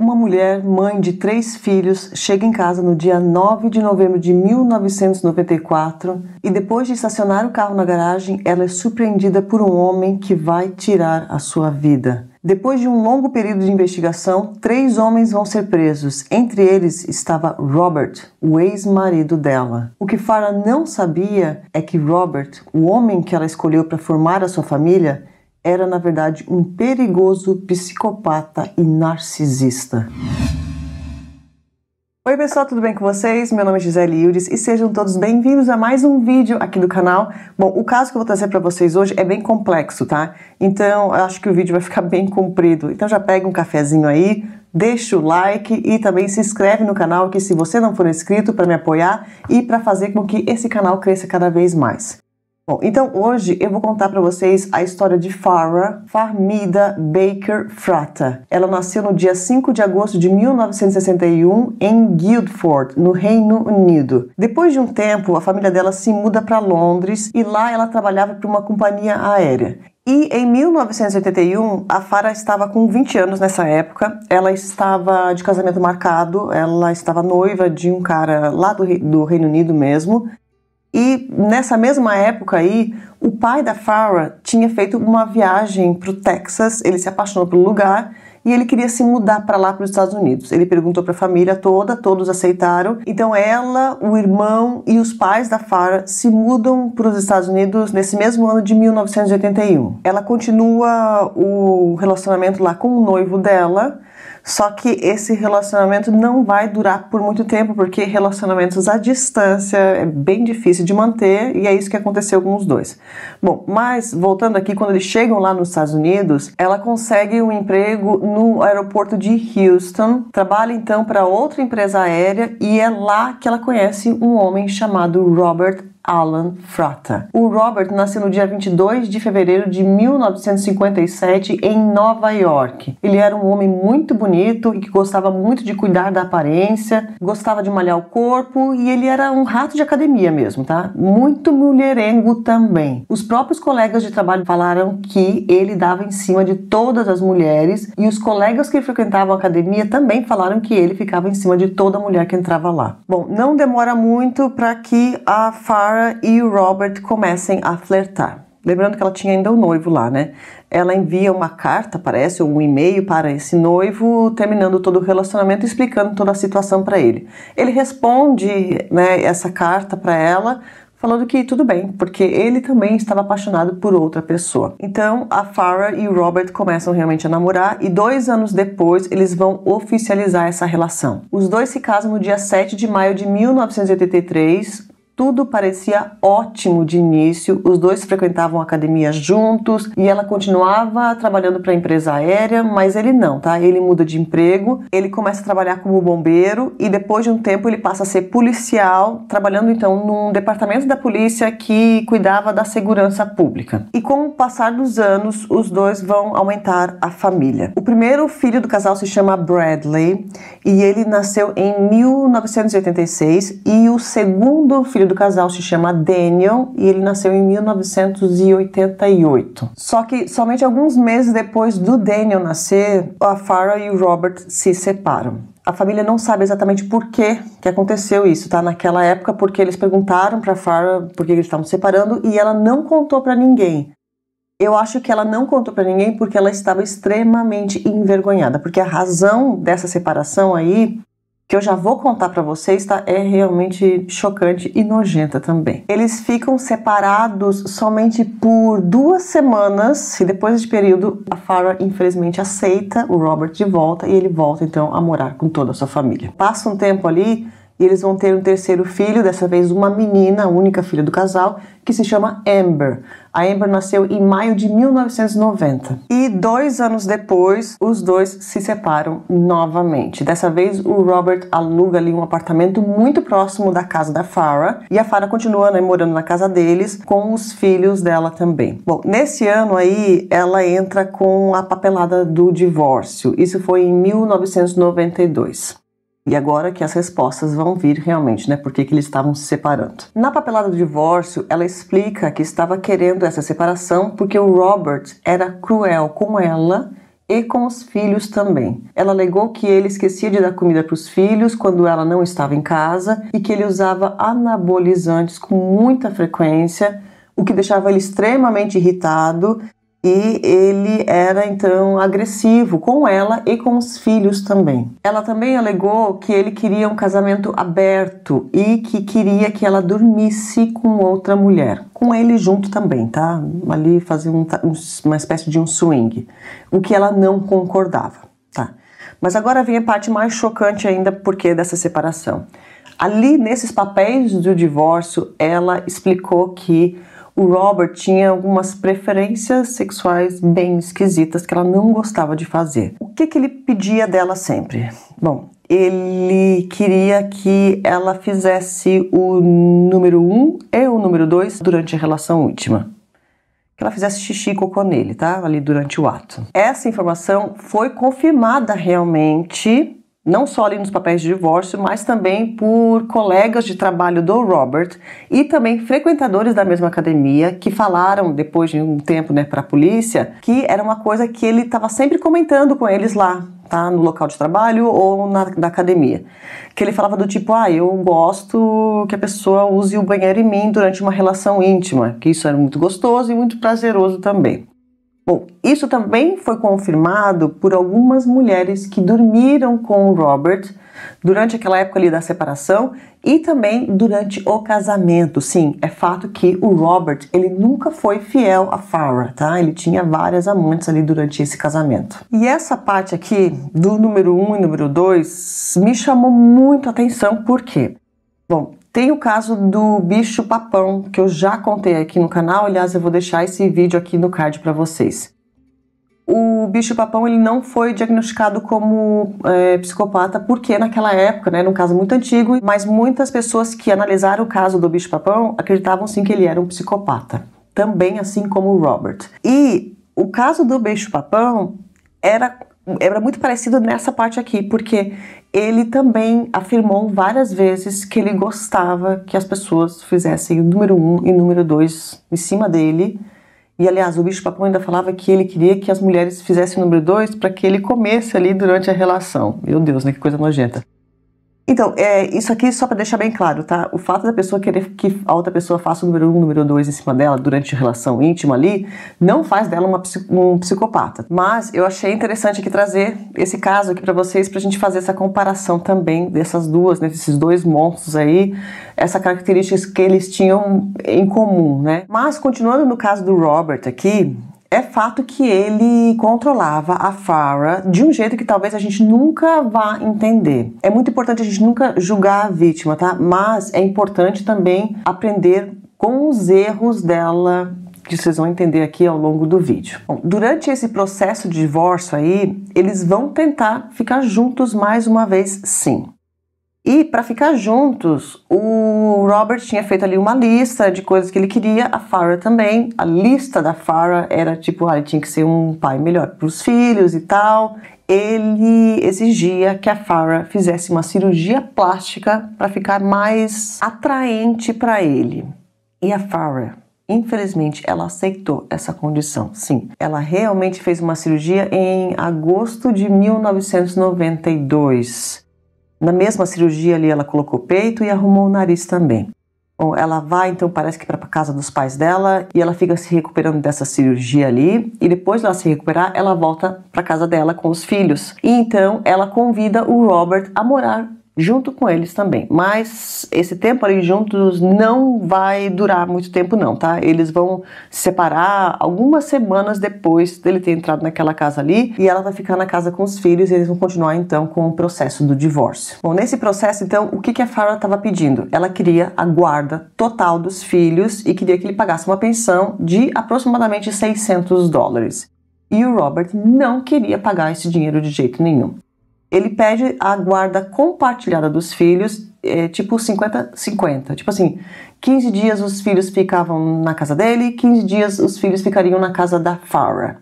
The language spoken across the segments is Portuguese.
Uma mulher, mãe de três filhos, chega em casa no dia 9 de novembro de 1994 e, depois de estacionar o carro na garagem, ela é surpreendida por um homem que vai tirar a sua vida. Depois de um longo período de investigação, três homens vão ser presos. Entre eles estava Robert, o ex-marido dela. O que Farah não sabia é que Robert, o homem que ela escolheu para formar a sua família, era na verdade um perigoso psicopata e narcisista. Oi pessoal, tudo bem com vocês? Meu nome é Gisele Iures e sejam todos bem-vindos a mais um vídeo aqui do canal. Bom, o caso que eu vou trazer para vocês hoje é bem complexo, tá? Então, eu acho que o vídeo vai ficar bem comprido. Então já pega um cafezinho aí, deixa o like e também se inscreve no canal que se você não for inscrito para me apoiar e para fazer com que esse canal cresça cada vez mais. Bom, então hoje eu vou contar para vocês a história de Farah Farmida Baker Frata. Ela nasceu no dia 5 de agosto de 1961 em Guildford, no Reino Unido. Depois de um tempo, a família dela se muda para Londres e lá ela trabalhava para uma companhia aérea. E em 1981, a Farah estava com 20 anos nessa época. Ela estava de casamento marcado, ela estava noiva de um cara lá do, do Reino Unido mesmo. E nessa mesma época aí, o pai da Farah tinha feito uma viagem para o Texas, ele se apaixonou pelo lugar e ele queria se mudar para lá, para os Estados Unidos. Ele perguntou para a família toda, todos aceitaram. Então ela, o irmão e os pais da Farah se mudam para os Estados Unidos nesse mesmo ano de 1981. Ela continua o relacionamento lá com o noivo dela, só que esse relacionamento não vai durar por muito tempo, porque relacionamentos à distância é bem difícil de manter e é isso que aconteceu com os dois. Bom, mas voltando aqui, quando eles chegam lá nos Estados Unidos, ela consegue um emprego no aeroporto de Houston, trabalha então para outra empresa aérea e é lá que ela conhece um homem chamado Robert Alan Frata. O Robert nasceu no dia 22 de fevereiro de 1957 em Nova York. Ele era um homem muito bonito e que gostava muito de cuidar da aparência, gostava de malhar o corpo e ele era um rato de academia mesmo, tá? Muito mulherengo também. Os próprios colegas de trabalho falaram que ele dava em cima de todas as mulheres e os colegas que frequentavam a academia também falaram que ele ficava em cima de toda mulher que entrava lá. Bom, não demora muito para que a Far e o Robert comecem a flertar. Lembrando que ela tinha ainda o um noivo lá, né? Ela envia uma carta, parece, ou um e-mail para esse noivo, terminando todo o relacionamento, explicando toda a situação para ele. Ele responde né, essa carta para ela, falando que tudo bem, porque ele também estava apaixonado por outra pessoa. Então a Farah e o Robert começam realmente a namorar e dois anos depois eles vão oficializar essa relação. Os dois se casam no dia 7 de maio de 1983 tudo parecia ótimo de início, os dois frequentavam academia juntos e ela continuava trabalhando para a empresa aérea, mas ele não, tá? Ele muda de emprego, ele começa a trabalhar como bombeiro e depois de um tempo ele passa a ser policial, trabalhando então num departamento da polícia que cuidava da segurança pública. E com o passar dos anos, os dois vão aumentar a família. O primeiro filho do casal se chama Bradley e ele nasceu em 1986 e o segundo filho do casal se chama Daniel e ele nasceu em 1988. Só que somente alguns meses depois do Daniel nascer, a Farah e o Robert se separam. A família não sabe exatamente por que que aconteceu isso, tá? Naquela época, porque eles perguntaram para Farah por que eles estavam se separando e ela não contou para ninguém. Eu acho que ela não contou para ninguém porque ela estava extremamente envergonhada, porque a razão dessa separação aí que eu já vou contar para vocês, tá? É realmente chocante e nojenta também. Eles ficam separados somente por duas semanas e depois desse período a Farah infelizmente aceita o Robert de volta e ele volta então a morar com toda a sua família. Passa um tempo ali e eles vão ter um terceiro filho, dessa vez uma menina, a única filha do casal, que se chama Amber. A Amber nasceu em maio de 1990. E dois anos depois, os dois se separam novamente. Dessa vez, o Robert aluga ali um apartamento muito próximo da casa da Farah e a Farah continua né, morando na casa deles com os filhos dela também. Bom, nesse ano aí, ela entra com a papelada do divórcio. Isso foi em 1992. E agora que as respostas vão vir realmente, né? Por que, que eles estavam se separando. Na papelada do divórcio, ela explica que estava querendo essa separação porque o Robert era cruel com ela e com os filhos também. Ela alegou que ele esquecia de dar comida para os filhos quando ela não estava em casa e que ele usava anabolizantes com muita frequência, o que deixava ele extremamente irritado e ele era então agressivo com ela e com os filhos também. Ela também alegou que ele queria um casamento aberto e que queria que ela dormisse com outra mulher, com ele junto também, tá? Ali fazia um, uma espécie de um swing, o que ela não concordava, tá? Mas agora vem a parte mais chocante ainda porque dessa separação. Ali nesses papéis do divórcio, ela explicou que o Robert tinha algumas preferências sexuais bem esquisitas que ela não gostava de fazer. O que, que ele pedia dela sempre? Bom, ele queria que ela fizesse o número 1 um e o número 2 durante a relação última, Que ela fizesse xixi e cocô nele, tá? Ali durante o ato. Essa informação foi confirmada realmente não só ali nos papéis de divórcio, mas também por colegas de trabalho do Robert e também frequentadores da mesma academia que falaram depois de um tempo, né, para a polícia, que era uma coisa que ele estava sempre comentando com eles lá, tá, no local de trabalho ou na, na academia, que ele falava do tipo, ah, eu gosto que a pessoa use o banheiro em mim durante uma relação íntima, que isso era muito gostoso e muito prazeroso também. Bom, isso também foi confirmado por algumas mulheres que dormiram com o Robert durante aquela época ali da separação e também durante o casamento. Sim, é fato que o Robert, ele nunca foi fiel a Farah, tá? Ele tinha várias amantes ali durante esse casamento. E essa parte aqui do número 1 um e número 2 me chamou muito a atenção, por quê? Bom, tem o caso do bicho papão, que eu já contei aqui no canal, aliás, eu vou deixar esse vídeo aqui no card para vocês. O bicho papão ele não foi diagnosticado como é, psicopata porque naquela época, né, num caso muito antigo, mas muitas pessoas que analisaram o caso do bicho papão acreditavam sim que ele era um psicopata, também assim como o Robert. E o caso do bicho papão era era muito parecido nessa parte aqui, porque ele também afirmou várias vezes que ele gostava que as pessoas fizessem o número um e o número dois em cima dele. E aliás, o bicho papão ainda falava que ele queria que as mulheres fizessem o número dois para que ele comesse ali durante a relação. Meu Deus, né? Que coisa nojenta. Então, é, isso aqui só para deixar bem claro, tá? O fato da pessoa querer que a outra pessoa faça o número um, o número dois em cima dela durante a relação íntima ali, não faz dela uma, um psicopata. Mas eu achei interessante aqui trazer esse caso aqui para vocês, para a gente fazer essa comparação também dessas duas, né, desses dois monstros aí, essa características que eles tinham em comum, né? Mas continuando no caso do Robert aqui, é fato que ele controlava a Farah de um jeito que talvez a gente nunca vá entender. É muito importante a gente nunca julgar a vítima, tá? Mas é importante também aprender com os erros dela que vocês vão entender aqui ao longo do vídeo. Bom, durante esse processo de divórcio aí, eles vão tentar ficar juntos mais uma vez, sim. E para ficar juntos, o Robert tinha feito ali uma lista de coisas que ele queria, a Farah também. A lista da Farah era tipo, ah, ele tinha que ser um pai melhor para os filhos e tal. Ele exigia que a Farah fizesse uma cirurgia plástica para ficar mais atraente para ele. E a Farah, infelizmente, ela aceitou essa condição. Sim, ela realmente fez uma cirurgia em agosto de 1992 na mesma cirurgia ali ela colocou o peito e arrumou o nariz também. Bom, ela vai então parece que para a casa dos pais dela e ela fica se recuperando dessa cirurgia ali e depois dela se recuperar ela volta para casa dela com os filhos e então ela convida o Robert a morar junto com eles também. Mas esse tempo ali juntos não vai durar muito tempo não, tá? Eles vão se separar algumas semanas depois dele ter entrado naquela casa ali e ela vai ficar na casa com os filhos e eles vão continuar então com o processo do divórcio. Bom, nesse processo então, o que que a Farah estava pedindo? Ela queria a guarda total dos filhos e queria que ele pagasse uma pensão de aproximadamente 600 dólares. E o Robert não queria pagar esse dinheiro de jeito nenhum ele pede a guarda compartilhada dos filhos, é, tipo 50-50. Tipo assim, 15 dias os filhos ficavam na casa dele, 15 dias os filhos ficariam na casa da Farah.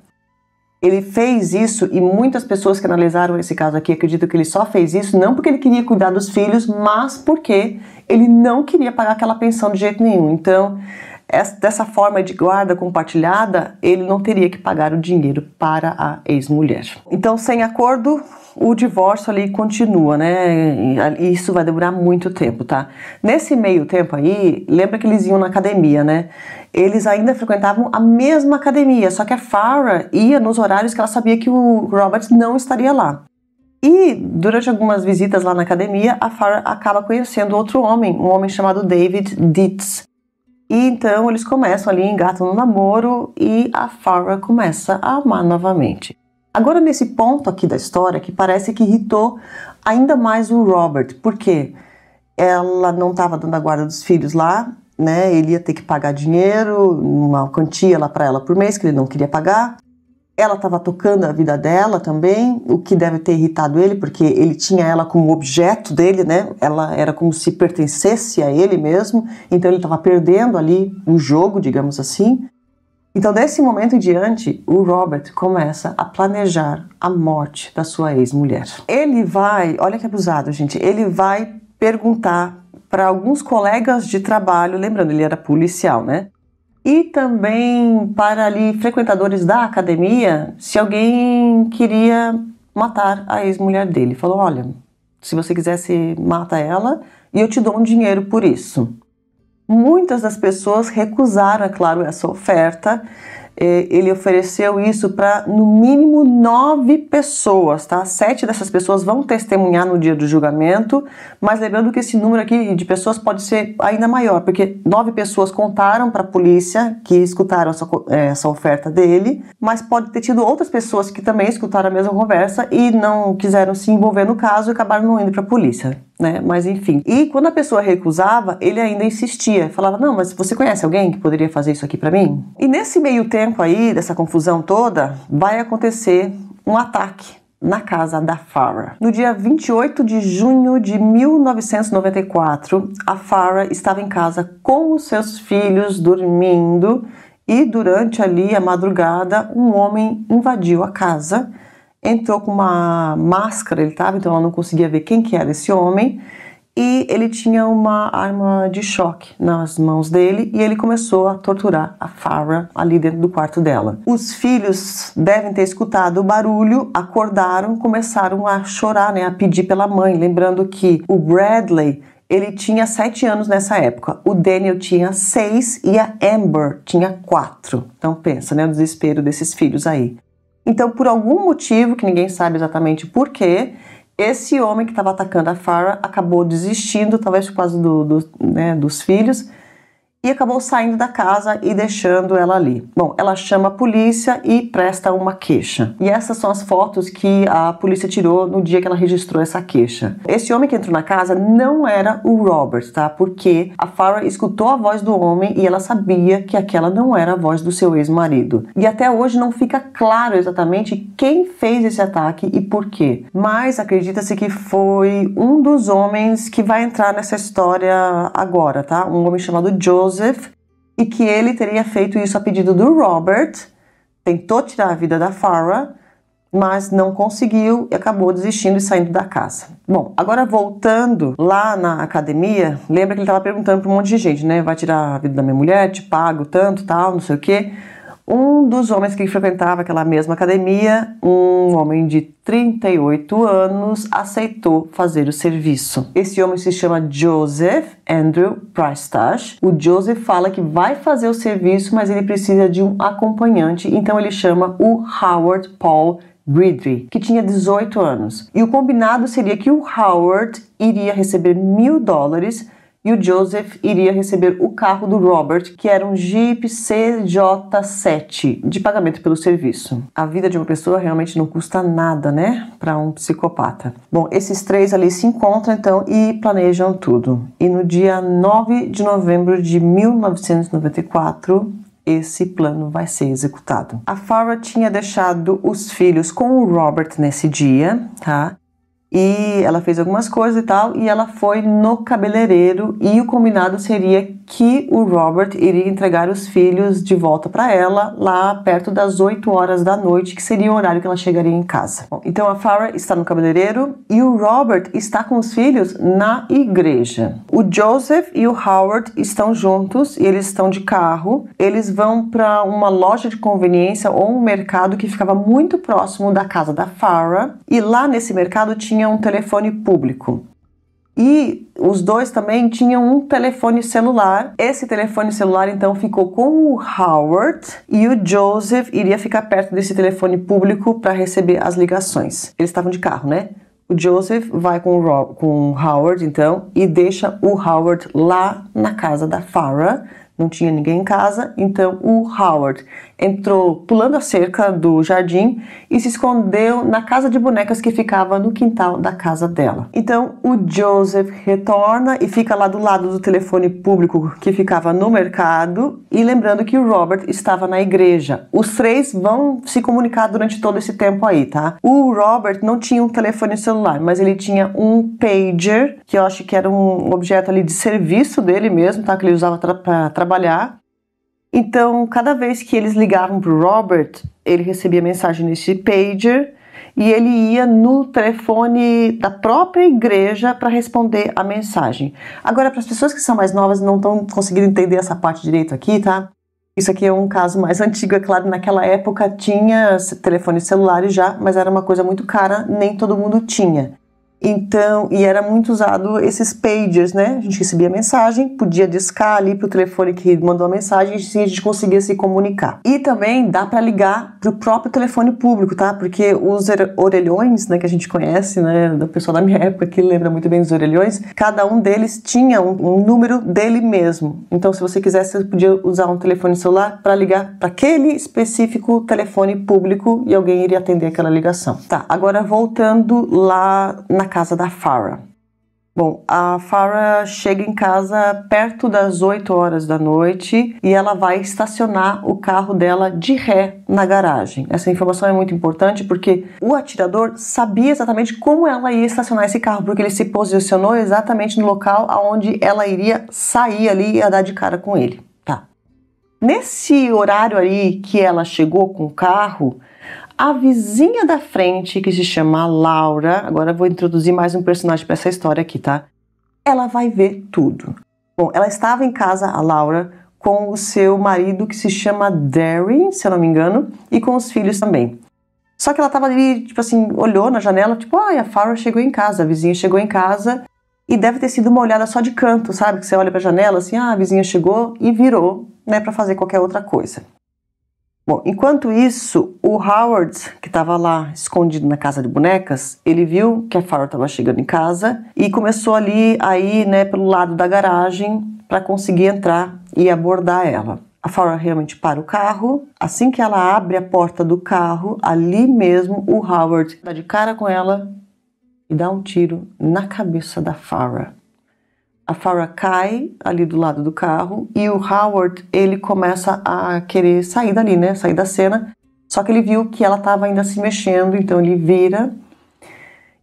Ele fez isso e muitas pessoas que analisaram esse caso aqui acreditam que ele só fez isso não porque ele queria cuidar dos filhos, mas porque ele não queria pagar aquela pensão de jeito nenhum. Então, essa, dessa forma de guarda compartilhada, ele não teria que pagar o dinheiro para a ex-mulher. Então, sem acordo, o divórcio ali continua, né? E isso vai demorar muito tempo, tá? Nesse meio tempo aí, lembra que eles iam na academia, né? Eles ainda frequentavam a mesma academia, só que a Farah ia nos horários que ela sabia que o Robert não estaria lá. E durante algumas visitas lá na academia, a Farah acaba conhecendo outro homem, um homem chamado David Dietz e então eles começam ali, engatam no namoro e a Farrah começa a amar novamente. Agora, nesse ponto aqui da história, que parece que irritou ainda mais o Robert, porque ela não estava dando a guarda dos filhos lá, né? Ele ia ter que pagar dinheiro, uma quantia lá para ela por mês que ele não queria pagar. Ela estava tocando a vida dela também, o que deve ter irritado ele, porque ele tinha ela como objeto dele, né? Ela era como se pertencesse a ele mesmo, então ele estava perdendo ali o jogo, digamos assim. Então, desse momento em diante, o Robert começa a planejar a morte da sua ex-mulher. Ele vai, olha que abusado, gente, ele vai perguntar para alguns colegas de trabalho, lembrando, ele era policial, né? E também para ali frequentadores da academia, se alguém queria matar a ex-mulher dele, falou: "Olha, se você quisesse mata ela e eu te dou um dinheiro por isso". Muitas das pessoas recusaram, é claro, essa oferta, é, ele ofereceu isso para no mínimo nove pessoas, tá? Sete dessas pessoas vão testemunhar no dia do julgamento, mas lembrando que esse número aqui de pessoas pode ser ainda maior, porque nove pessoas contaram para a polícia que escutaram essa, é, essa, oferta dele, mas pode ter tido outras pessoas que também escutaram a mesma conversa e não quiseram se envolver no caso e acabaram não indo para a polícia né? Mas enfim. E quando a pessoa recusava, ele ainda insistia, falava: "Não, mas você conhece alguém que poderia fazer isso aqui para mim?". E nesse meio tempo aí dessa confusão toda, vai acontecer um ataque na casa da Farah. No dia 28 de junho de 1994, a Farah estava em casa com os seus filhos dormindo e durante ali a madrugada, um homem invadiu a casa entrou com uma máscara, ele estava, então ela não conseguia ver quem que era esse homem, e ele tinha uma arma de choque nas mãos dele e ele começou a torturar a Farah ali dentro do quarto dela. Os filhos devem ter escutado o barulho, acordaram, começaram a chorar, né, a pedir pela mãe, lembrando que o Bradley ele tinha 7 anos nessa época, o Daniel tinha 6 e a Amber tinha 4. Então pensa, né, o desespero desses filhos aí. Então, por algum motivo, que ninguém sabe exatamente porquê, esse homem que estava atacando a Farah acabou desistindo, talvez por causa do, do, né, dos filhos, e acabou saindo da casa e deixando ela ali. Bom, ela chama a polícia e presta uma queixa. E essas são as fotos que a polícia tirou no dia que ela registrou essa queixa. Esse homem que entrou na casa não era o Robert, tá? Porque a Farah escutou a voz do homem e ela sabia que aquela não era a voz do seu ex-marido. E até hoje não fica claro exatamente quem fez esse ataque e por quê. Mas acredita-se que foi um dos homens que vai entrar nessa história agora, tá? Um homem chamado Joseph Joseph e que ele teria feito isso a pedido do Robert, tentou tirar a vida da Farah, mas não conseguiu e acabou desistindo e saindo da casa. Bom, agora voltando lá na academia, lembra que ele estava perguntando para um monte de gente, né? Vai tirar a vida da minha mulher, te pago tanto, tal, não sei o quê. Um dos homens que frequentava aquela mesma academia, um homem de 38 anos, aceitou fazer o serviço. Esse homem se chama Joseph Andrew Pristash. O Joseph fala que vai fazer o serviço, mas ele precisa de um acompanhante, então ele chama o Howard Paul Bridry, que tinha 18 anos. E o combinado seria que o Howard iria receber mil dólares e o Joseph iria receber o carro do Robert, que era um Jeep CJ7, de pagamento pelo serviço. A vida de uma pessoa realmente não custa nada, né? Para um psicopata. Bom, esses três ali se encontram então e planejam tudo. E no dia 9 de novembro de 1994, esse plano vai ser executado. A Farah tinha deixado os filhos com o Robert nesse dia, tá? E ela fez algumas coisas e tal, e ela foi no cabeleireiro e o combinado seria que o Robert iria entregar os filhos de volta para ela lá perto das 8 horas da noite, que seria o horário que ela chegaria em casa. Bom, então a Farah está no cabeleireiro e o Robert está com os filhos na igreja. O Joseph e o Howard estão juntos e eles estão de carro. Eles vão para uma loja de conveniência ou um mercado que ficava muito próximo da casa da Farah, e lá nesse mercado tinha tinha um telefone público. E os dois também tinham um telefone celular. Esse telefone celular então ficou com o Howard e o Joseph iria ficar perto desse telefone público para receber as ligações. Eles estavam de carro, né? O Joseph vai com o, Rob, com o Howard então e deixa o Howard lá na casa da Farah. Não tinha ninguém em casa, então o Howard entrou pulando a cerca do jardim e se escondeu na casa de bonecas que ficava no quintal da casa dela. Então o Joseph retorna e fica lá do lado do telefone público que ficava no mercado. E lembrando que o Robert estava na igreja. Os três vão se comunicar durante todo esse tempo aí, tá? O Robert não tinha um telefone celular, mas ele tinha um pager, que eu acho que era um objeto ali de serviço dele mesmo, tá? Que ele usava para trabalhar. Então, cada vez que eles ligavam para o Robert, ele recebia mensagem nesse pager e ele ia no telefone da própria igreja para responder a mensagem. Agora, para as pessoas que são mais novas não estão conseguindo entender essa parte direito aqui, tá? Isso aqui é um caso mais antigo, é claro, naquela época tinha telefone celular já, mas era uma coisa muito cara, nem todo mundo tinha. Então, e era muito usado esses pagers, né? A gente recebia mensagem, podia discar ali pro telefone que mandou a mensagem e a gente conseguia se comunicar. E também dá para ligar pro próprio telefone público, tá? Porque os orelhões, né, que a gente conhece, né, do pessoal da minha época que lembra muito bem dos orelhões, cada um deles tinha um, um número dele mesmo. Então, se você quisesse, você podia usar um telefone celular para ligar para aquele específico telefone público e alguém iria atender aquela ligação. Tá, agora voltando lá na casa da Farah. Bom, a Farah chega em casa perto das 8 horas da noite e ela vai estacionar o carro dela de ré na garagem. Essa informação é muito importante porque o atirador sabia exatamente como ela ia estacionar esse carro, porque ele se posicionou exatamente no local aonde ela iria sair ali e dar de cara com ele. Tá. Nesse horário aí que ela chegou com o carro, a vizinha da frente, que se chama Laura, agora vou introduzir mais um personagem para essa história aqui, tá? Ela vai ver tudo. Bom, ela estava em casa, a Laura, com o seu marido que se chama Derry, se eu não me engano, e com os filhos também. Só que ela estava ali, tipo assim, olhou na janela, tipo, ai, ah, a Farah chegou em casa, a vizinha chegou em casa, e deve ter sido uma olhada só de canto, sabe? Que você olha para a janela assim, ah, a vizinha chegou e virou, né, para fazer qualquer outra coisa. Bom, enquanto isso, o Howard, que estava lá escondido na casa de bonecas, ele viu que a Farah estava chegando em casa e começou ali aí, né, pelo lado da garagem para conseguir entrar e abordar ela. A Farah realmente para o carro. Assim que ela abre a porta do carro, ali mesmo o Howard dá de cara com ela e dá um tiro na cabeça da Farah a Farah cai ali do lado do carro e o Howard ele começa a querer sair dali, né? Sair da cena. Só que ele viu que ela estava ainda se mexendo, então ele vira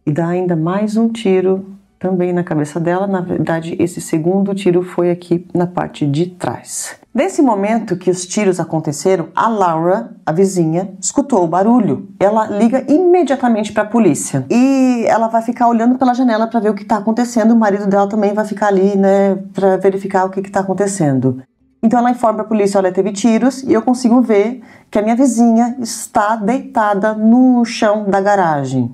e dá ainda mais um tiro também na cabeça dela. Na verdade, esse segundo tiro foi aqui na parte de trás. Nesse momento que os tiros aconteceram, a Laura, a vizinha, escutou o barulho. Ela liga imediatamente para a polícia e ela vai ficar olhando pela janela para ver o que está acontecendo. O marido dela também vai ficar ali, né, para verificar o que está acontecendo. Então ela informa a polícia, olha, teve tiros e eu consigo ver que a minha vizinha está deitada no chão da garagem.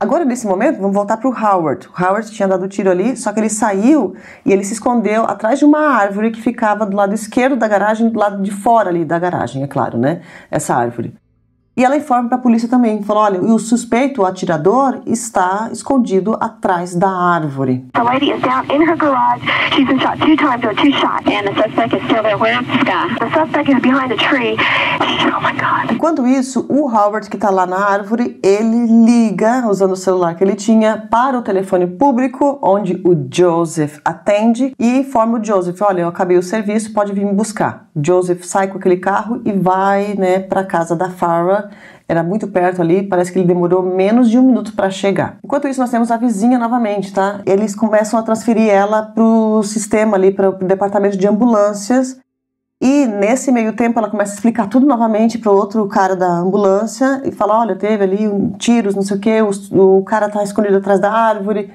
Agora nesse momento, vamos voltar para o Howard. O Howard tinha dado tiro ali, só que ele saiu e ele se escondeu atrás de uma árvore que ficava do lado esquerdo da garagem, do lado de fora ali da garagem, é claro, né? Essa árvore. E ela informa para a polícia também, fala, olha, o suspeito, o atirador, está escondido atrás da árvore. Oh Enquanto isso, o Howard que está lá na árvore, ele liga usando o celular que ele tinha para o telefone público, onde o Joseph atende e informa o Joseph, olha, eu acabei o serviço, pode vir me buscar. Joseph sai com aquele carro e vai, né, para casa da Farah era muito perto ali, parece que ele demorou menos de um minuto para chegar. Enquanto isso, nós temos a vizinha novamente, tá? Eles começam a transferir ela para o sistema ali, para o departamento de ambulâncias. E nesse meio tempo ela começa a explicar tudo novamente para o outro cara da ambulância e fala: olha, teve ali um, tiros, não sei o que, o, o cara tá escondido atrás da árvore.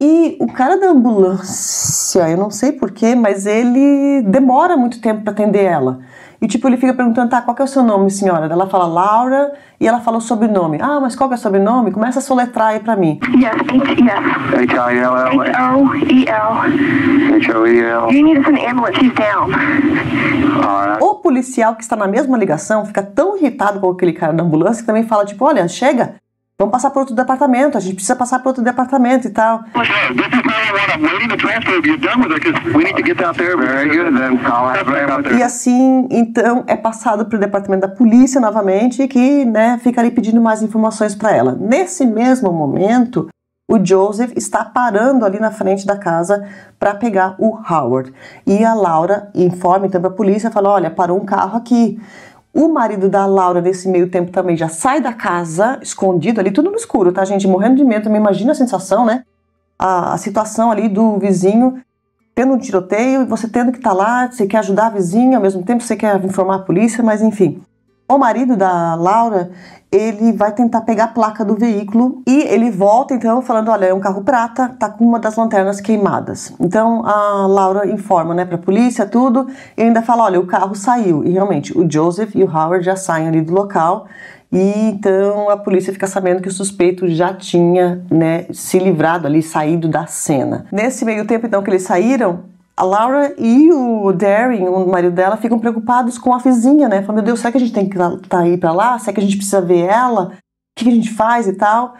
E o cara da ambulância, eu não sei porquê, mas ele demora muito tempo para atender ela. E tipo, ele fica perguntando, tá, qual que é o seu nome, senhora? Ela fala Laura e ela fala o sobrenome. Ah, mas qual que é o sobrenome? Começa a soletrar aí pra mim. Yes, H, i l l H-O-E-L. H-O-E-L. You need an ambulance, she's down. O policial que está na mesma ligação fica tão irritado com aquele cara da ambulância que também fala, tipo, olha, chega, Vamos passar para outro departamento, a gente precisa passar para outro departamento e tal. E assim, então, é passado para o departamento da polícia novamente, que né, fica ali pedindo mais informações para ela. Nesse mesmo momento, o Joseph está parando ali na frente da casa para pegar o Howard. E a Laura informa então para a polícia, fala, olha, parou um carro aqui. O marido da Laura, nesse meio tempo, também já sai da casa, escondido ali, tudo no escuro, tá, gente? Morrendo de medo também. Imagina a sensação, né? A, a situação ali do vizinho tendo um tiroteio e você tendo que estar tá lá, você quer ajudar a vizinha, ao mesmo tempo você quer informar a polícia, mas enfim o marido da Laura, ele vai tentar pegar a placa do veículo e ele volta então falando, olha, é um carro prata, tá com uma das lanternas queimadas. Então a Laura informa, né, pra polícia, tudo, e ainda fala, olha, o carro saiu. E realmente, o Joseph e o Howard já saem ali do local e então a polícia fica sabendo que o suspeito já tinha, né, se livrado ali, saído da cena. Nesse meio tempo então que eles saíram, a Laura e o Darren, o marido dela, ficam preocupados com a vizinha, né? Falando, meu Deus, será que a gente tem que tá ir para lá? Será que a gente precisa ver ela? O que a gente faz e tal?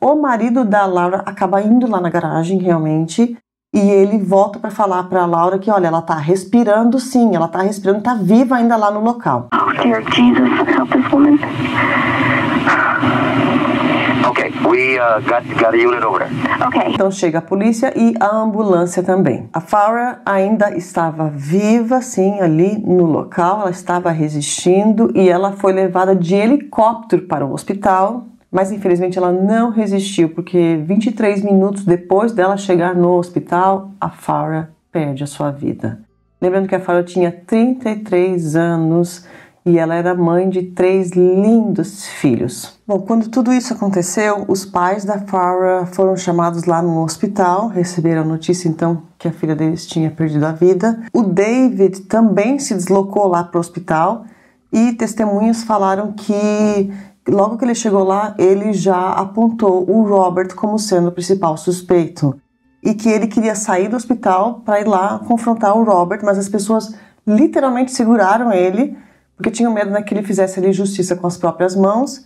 O marido da Laura acaba indo lá na garagem, realmente, e ele volta para falar para a Laura que, olha, ela tá respirando sim, ela tá respirando, tá viva ainda lá no local. Oh, dear Jesus, help this woman. Okay. Então chega a polícia e a ambulância também. A Farah ainda estava viva, sim, ali no local, ela estava resistindo e ela foi levada de helicóptero para o hospital. Mas infelizmente ela não resistiu, porque 23 minutos depois dela chegar no hospital, a Farah perde a sua vida. Lembrando que a Farah tinha 33 anos e ela era mãe de três lindos filhos. Bom, quando tudo isso aconteceu, os pais da Farah foram chamados lá no hospital, receberam a notícia então que a filha deles tinha perdido a vida. O David também se deslocou lá para o hospital e testemunhas falaram que logo que ele chegou lá, ele já apontou o Robert como sendo o principal suspeito e que ele queria sair do hospital para ir lá confrontar o Robert, mas as pessoas literalmente seguraram ele porque tinha medo né, que ele fizesse ali justiça com as próprias mãos.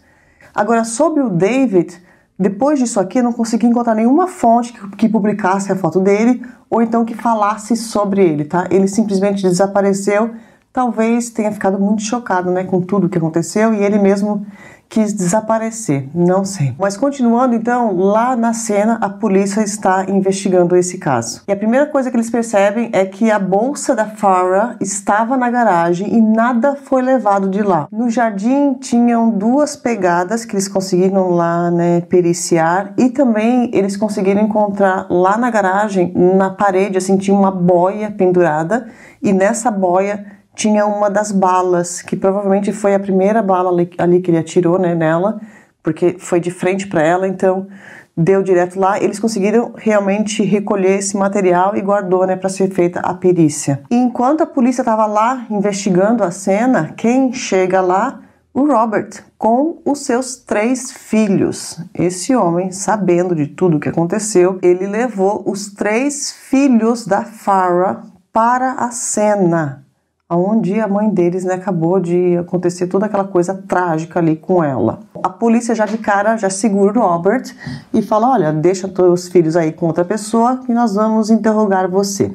Agora, sobre o David, depois disso aqui, eu não consegui encontrar nenhuma fonte que, que publicasse a foto dele ou então que falasse sobre ele, tá? Ele simplesmente desapareceu. Talvez tenha ficado muito chocado, né, com tudo o que aconteceu e ele mesmo quis desaparecer, não sei. Mas continuando então, lá na cena a polícia está investigando esse caso. E a primeira coisa que eles percebem é que a bolsa da Farah estava na garagem e nada foi levado de lá. No jardim tinham duas pegadas que eles conseguiram lá, né, periciar e também eles conseguiram encontrar lá na garagem, na parede, assim, tinha uma boia pendurada e nessa boia tinha uma das balas, que provavelmente foi a primeira bala ali, ali que ele atirou né, nela, porque foi de frente para ela, então deu direto lá. Eles conseguiram realmente recolher esse material e guardou né, para ser feita a perícia. E enquanto a polícia estava lá investigando a cena, quem chega lá? O Robert, com os seus três filhos. Esse homem, sabendo de tudo o que aconteceu, ele levou os três filhos da Farah para a cena onde a mãe deles né, acabou de acontecer toda aquela coisa trágica ali com ela. A polícia já de cara já segura o Robert e fala: olha, deixa os filhos aí com outra pessoa e nós vamos interrogar você.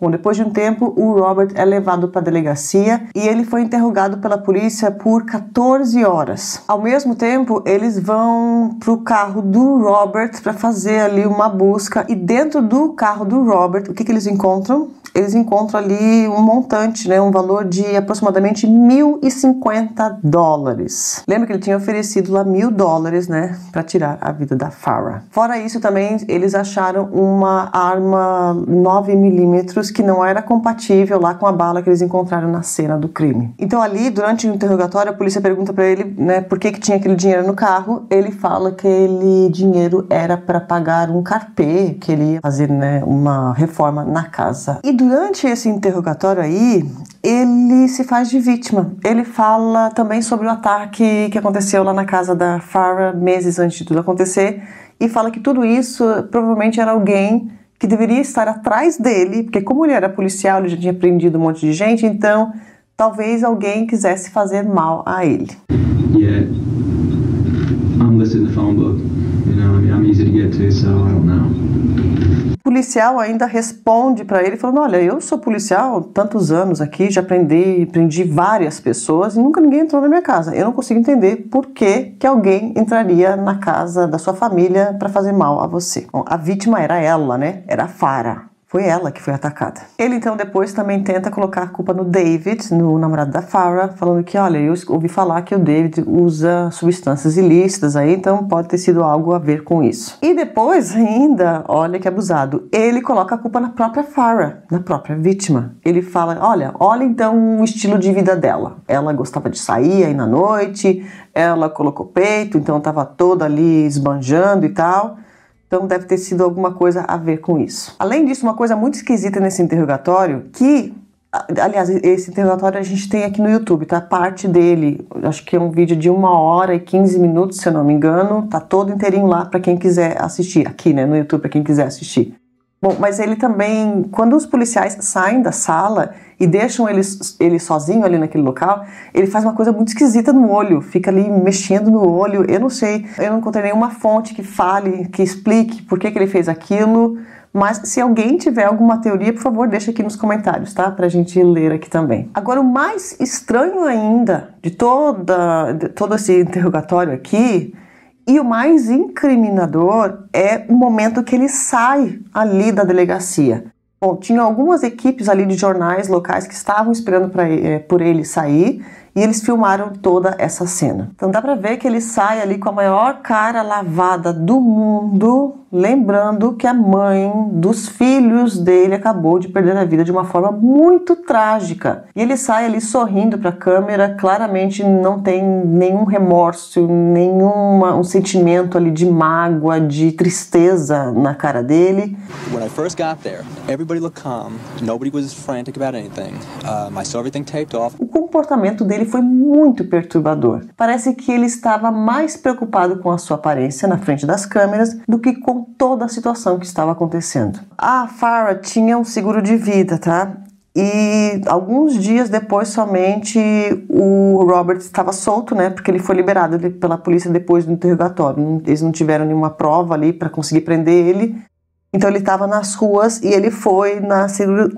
Bom, depois de um tempo, o Robert é levado para a delegacia e ele foi interrogado pela polícia por 14 horas. Ao mesmo tempo, eles vão para o carro do Robert para fazer ali uma busca e dentro do carro do Robert, o que, que eles encontram? eles encontram ali um montante, né, um valor de aproximadamente 1.050 dólares. Lembra que ele tinha oferecido lá mil dólares, né, para tirar a vida da Farah. Fora isso, também eles acharam uma arma 9 milímetros que não era compatível lá com a bala que eles encontraram na cena do crime. Então ali, durante o interrogatório, a polícia pergunta para ele, né, por que que tinha aquele dinheiro no carro. Ele fala que aquele dinheiro era para pagar um carpê que ele ia fazer, né, uma reforma na casa. E durante esse interrogatório aí, ele se faz de vítima. Ele fala também sobre o ataque que aconteceu lá na casa da Farah meses antes de tudo acontecer e fala que tudo isso provavelmente era alguém que deveria estar atrás dele, porque como ele era policial, ele já tinha prendido um monte de gente, então talvez alguém quisesse fazer mal a ele. Yeah. I'm listed in the phone book. You know, I mean, I'm easy to get to, so I don't know policial ainda responde para ele falando: "Olha, eu sou policial há tantos anos aqui, já prendi, prendi várias pessoas e nunca ninguém entrou na minha casa. Eu não consigo entender por que, que alguém entraria na casa da sua família para fazer mal a você". Bom, a vítima era ela, né? Era a Farah. Foi ela que foi atacada. Ele então depois também tenta colocar a culpa no David, no namorado da Farah, falando que, olha, eu ouvi falar que o David usa substâncias ilícitas aí, então pode ter sido algo a ver com isso. E depois ainda, olha que abusado, ele coloca a culpa na própria Farah, na própria vítima. Ele fala, olha, olha então o estilo de vida dela. Ela gostava de sair aí na noite, ela colocou peito, então estava toda ali esbanjando e tal. Então deve ter sido alguma coisa a ver com isso. Além disso, uma coisa muito esquisita nesse interrogatório que Aliás, esse interrogatório a gente tem aqui no YouTube, tá? Parte dele, acho que é um vídeo de uma hora e 15 minutos, se eu não me engano, tá todo inteirinho lá para quem quiser assistir, aqui, né, no YouTube, para quem quiser assistir. Bom, mas ele também, quando os policiais saem da sala e deixam ele, ele sozinho ali naquele local, ele faz uma coisa muito esquisita no olho, fica ali mexendo no olho. Eu não sei, eu não encontrei nenhuma fonte que fale, que explique por que, que ele fez aquilo. Mas se alguém tiver alguma teoria, por favor, deixa aqui nos comentários, tá? Pra gente ler aqui também. Agora, o mais estranho ainda de, toda, de todo esse interrogatório aqui e o mais incriminador é o momento que ele sai ali da delegacia. Bom, tinha algumas equipes ali de jornais locais que estavam esperando pra, é, por ele sair e eles filmaram toda essa cena. Então dá para ver que ele sai ali com a maior cara lavada do mundo, lembrando que a mãe dos filhos dele acabou de perder a vida de uma forma muito trágica. E ele sai ali sorrindo para a câmera, claramente não tem nenhum remorso, nenhum um sentimento ali de mágoa, de tristeza na cara dele. When I first got there, everybody looked calm, nobody was frantic about anything. I uh, saw everything taped off. O comportamento dele dele foi muito perturbador. Parece que ele estava mais preocupado com a sua aparência na frente das câmeras do que com toda a situação que estava acontecendo. A Farah tinha um seguro de vida, tá? E alguns dias depois somente o Robert estava solto, né? Porque ele foi liberado pela polícia depois do interrogatório. Eles não tiveram nenhuma prova ali para conseguir prender ele. Então ele estava nas ruas e ele foi na,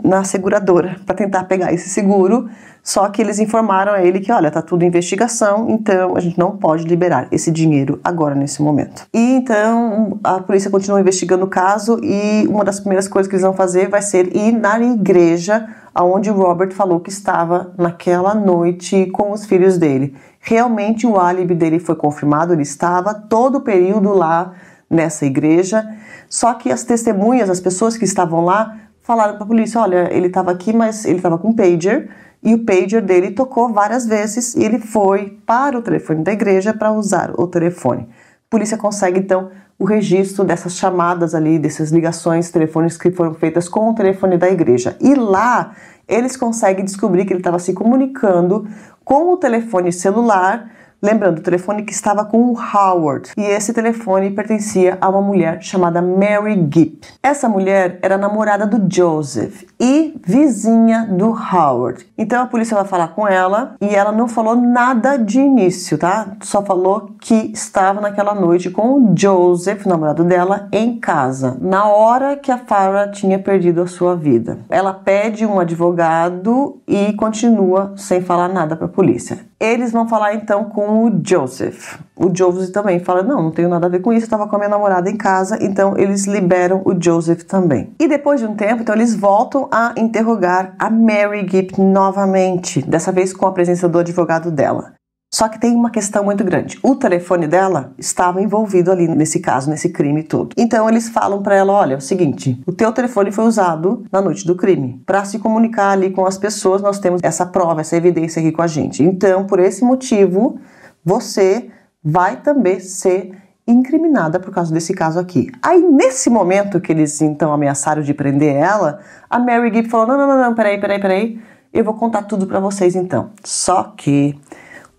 na seguradora para tentar pegar esse seguro. Só que eles informaram a ele que, olha, tá tudo em investigação, então a gente não pode liberar esse dinheiro agora nesse momento. E então a polícia continua investigando o caso e uma das primeiras coisas que eles vão fazer vai ser ir na igreja aonde o Robert falou que estava naquela noite com os filhos dele. Realmente o álibi dele foi confirmado, ele estava todo o período lá nessa igreja só que as testemunhas, as pessoas que estavam lá, falaram para a polícia: olha, ele estava aqui, mas ele estava com um pager e o pager dele tocou várias vezes e ele foi para o telefone da igreja para usar o telefone. A polícia consegue então o registro dessas chamadas ali, dessas ligações, telefones que foram feitas com o telefone da igreja. E lá eles conseguem descobrir que ele estava se comunicando com o telefone celular Lembrando, o telefone que estava com o Howard. E esse telefone pertencia a uma mulher chamada Mary Gipp. Essa mulher era namorada do Joseph e vizinha do Howard. Então a polícia vai falar com ela e ela não falou nada de início, tá? Só falou que estava naquela noite com o Joseph, namorado dela, em casa, na hora que a Farah tinha perdido a sua vida. Ela pede um advogado e continua sem falar nada para a polícia. Eles vão falar então com o Joseph. O Joseph também fala: Não, não tenho nada a ver com isso, eu tava com a minha namorada em casa, então eles liberam o Joseph também. E depois de um tempo, então eles voltam a interrogar a Mary Gibb novamente, dessa vez com a presença do advogado dela. Só que tem uma questão muito grande. O telefone dela estava envolvido ali nesse caso, nesse crime todo. Então eles falam para ela, olha, é o seguinte, o teu telefone foi usado na noite do crime. Para se comunicar ali com as pessoas, nós temos essa prova, essa evidência aqui com a gente. Então, por esse motivo, você vai também ser incriminada por causa desse caso aqui. Aí, nesse momento que eles então ameaçaram de prender ela, a Mary Gibb falou: não, não, não, não peraí, peraí, peraí, eu vou contar tudo para vocês então. Só que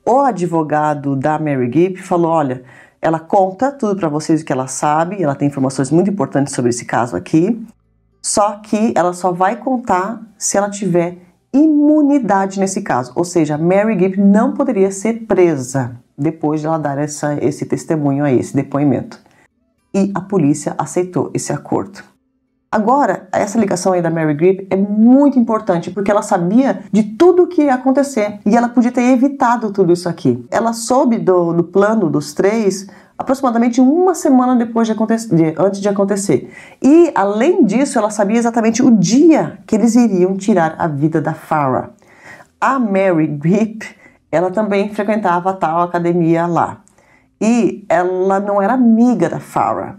o advogado da Mary Gibb falou: olha, ela conta tudo para vocês o que ela sabe, ela tem informações muito importantes sobre esse caso aqui, só que ela só vai contar se ela tiver imunidade nesse caso, ou seja, Mary Gibb não poderia ser presa depois de ela dar essa, esse testemunho aí, esse depoimento. E a polícia aceitou esse acordo. Agora, essa ligação aí da Mary Grip é muito importante porque ela sabia de tudo o que ia acontecer e ela podia ter evitado tudo isso aqui. Ela soube do, do plano dos três aproximadamente uma semana depois de acontecer, antes de acontecer. E além disso, ela sabia exatamente o dia que eles iriam tirar a vida da Farah. A Mary Grip, ela também frequentava a tal academia lá. E ela não era amiga da Farah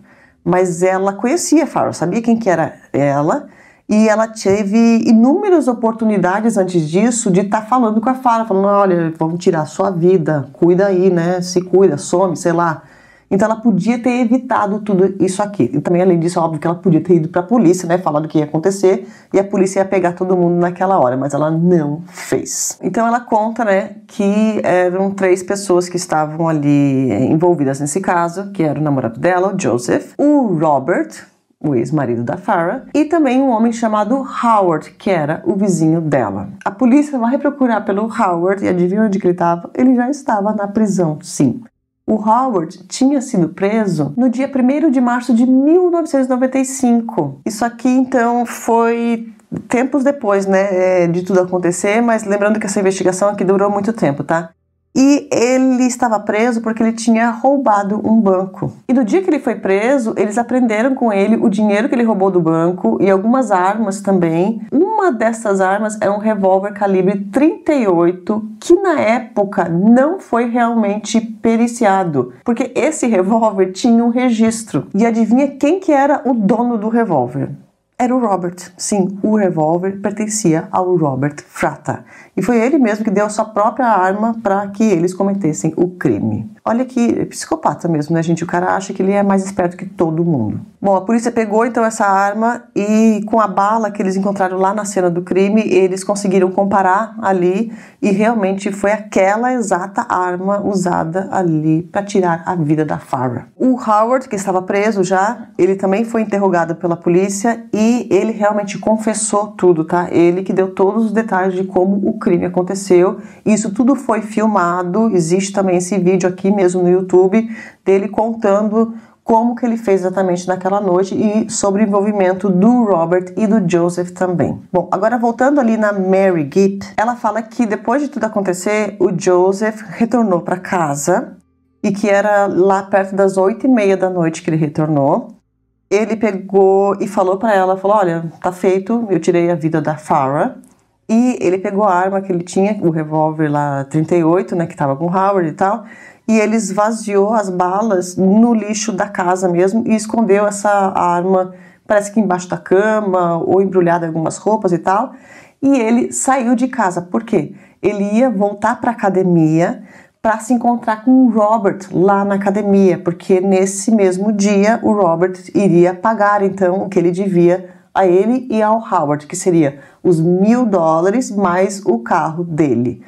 mas ela conhecia Farrell, sabia quem que era ela, e ela teve inúmeras oportunidades antes disso de estar tá falando com a Farah, falando, olha, vamos tirar a sua vida, cuida aí, né? Se cuida, some, sei lá. Então ela podia ter evitado tudo isso aqui. E também, além disso, é óbvio que ela podia ter ido para a polícia, né, falar do que ia acontecer, e a polícia ia pegar todo mundo naquela hora, mas ela não fez. Então ela conta, né, que eh, eram três pessoas que estavam ali eh, envolvidas nesse caso, que era o namorado dela, o Joseph, o Robert, o ex-marido da Farah, e também um homem chamado Howard, que era o vizinho dela. A polícia vai procurar pelo Howard e adivinha onde ele estava? Ele já estava na prisão, sim. O Howard tinha sido preso no dia 1 de março de 1995. Isso aqui então foi tempos depois, né, é, de tudo acontecer, mas lembrando que essa investigação aqui durou muito tempo, tá? e ele estava preso porque ele tinha roubado um banco. E do dia que ele foi preso, eles aprenderam com ele o dinheiro que ele roubou do banco e algumas armas também. Uma dessas armas é um revólver calibre 38, que na época não foi realmente periciado, porque esse revólver tinha um registro. E adivinha quem que era o dono do revólver? era o Robert. Sim, o revólver pertencia ao Robert Frata. E foi ele mesmo que deu sua própria arma para que eles cometessem o crime. Olha que psicopata mesmo, né, gente? O cara acha que ele é mais esperto que todo mundo. Bom, a polícia pegou então essa arma e com a bala que eles encontraram lá na cena do crime, eles conseguiram comparar ali e realmente foi aquela exata arma usada ali para tirar a vida da Farah. O Howard, que estava preso já, ele também foi interrogado pela polícia e ele realmente confessou tudo, tá? Ele que deu todos os detalhes de como o crime aconteceu. Isso tudo foi filmado, existe também esse vídeo aqui mesmo no YouTube, dele contando como que ele fez exatamente naquela noite e sobre o envolvimento do Robert e do Joseph também. Bom, agora voltando ali na Mary Gibb, ela fala que depois de tudo acontecer, o Joseph retornou para casa e que era lá perto das oito e meia da noite que ele retornou. Ele pegou e falou para ela, falou, olha, tá feito, eu tirei a vida da Farah. E ele pegou a arma que ele tinha, o revólver lá 38, né, que tava com Howard e tal, e ele esvaziou as balas no lixo da casa mesmo e escondeu essa arma, parece que embaixo da cama ou embrulhada em algumas roupas e tal. E ele saiu de casa, por quê? Ele ia voltar para a academia para se encontrar com o Robert lá na academia, porque nesse mesmo dia o Robert iria pagar então o que ele devia a ele e ao Howard, que seria os mil dólares mais o carro dele.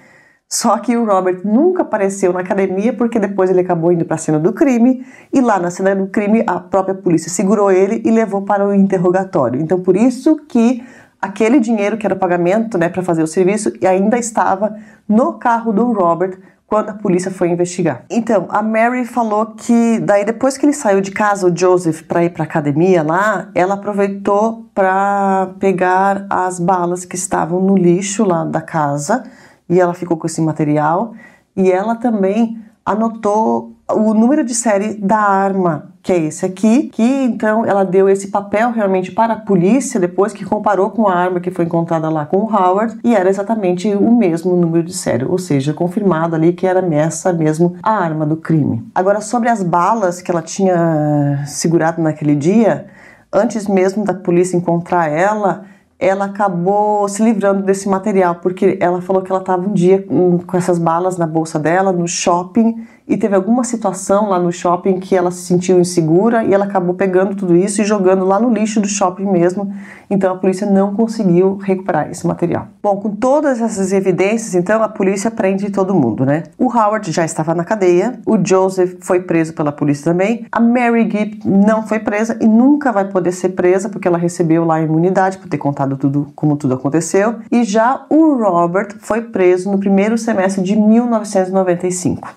Só que o Robert nunca apareceu na academia porque depois ele acabou indo para a cena do crime e lá na cena do crime a própria polícia segurou ele e levou para o interrogatório. Então por isso que aquele dinheiro que era o pagamento, né, para fazer o serviço ainda estava no carro do Robert quando a polícia foi investigar. Então, a Mary falou que daí depois que ele saiu de casa o Joseph para ir para academia lá, ela aproveitou para pegar as balas que estavam no lixo lá da casa e ela ficou com esse material e ela também anotou o número de série da arma, que é esse aqui, que então ela deu esse papel realmente para a polícia depois que comparou com a arma que foi encontrada lá com o Howard e era exatamente o mesmo número de série, ou seja, confirmado ali que era essa mesmo a arma do crime. Agora sobre as balas que ela tinha segurado naquele dia, antes mesmo da polícia encontrar ela, ela acabou se livrando desse material, porque ela falou que ela estava um dia com, essas balas na bolsa dela, no shopping, e teve alguma situação lá no shopping que ela se sentiu insegura e ela acabou pegando tudo isso e jogando lá no lixo do shopping mesmo. Então a polícia não conseguiu recuperar esse material. Bom, com todas essas evidências, então a polícia prende todo mundo, né? O Howard já estava na cadeia, o Joseph foi preso pela polícia também, a Mary Gibb não foi presa e nunca vai poder ser presa porque ela recebeu lá a imunidade por ter contado tudo como tudo aconteceu. E já o Robert foi preso no primeiro semestre de 1995.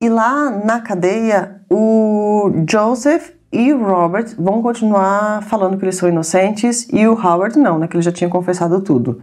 E lá na cadeia, o Joseph e o Robert vão continuar falando que eles são inocentes e o Howard não, né? Que ele já tinha confessado tudo.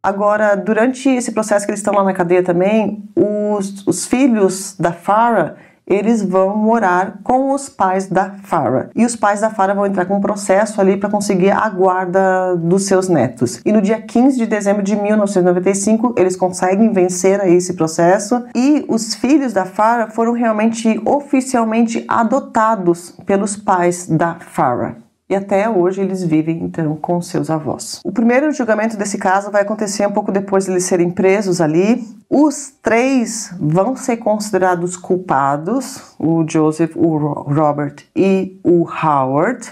Agora, durante esse processo que eles estão lá na cadeia também, os, os filhos da Farah eles vão morar com os pais da Farah. E os pais da Farah vão entrar com um processo ali para conseguir a guarda dos seus netos. E no dia 15 de dezembro de 1995, eles conseguem vencer aí esse processo e os filhos da Farah foram realmente oficialmente adotados pelos pais da Farah e até hoje eles vivem então com seus avós. O primeiro julgamento desse caso vai acontecer um pouco depois de eles serem presos ali, os três vão ser considerados culpados, o Joseph, o Robert e o Howard,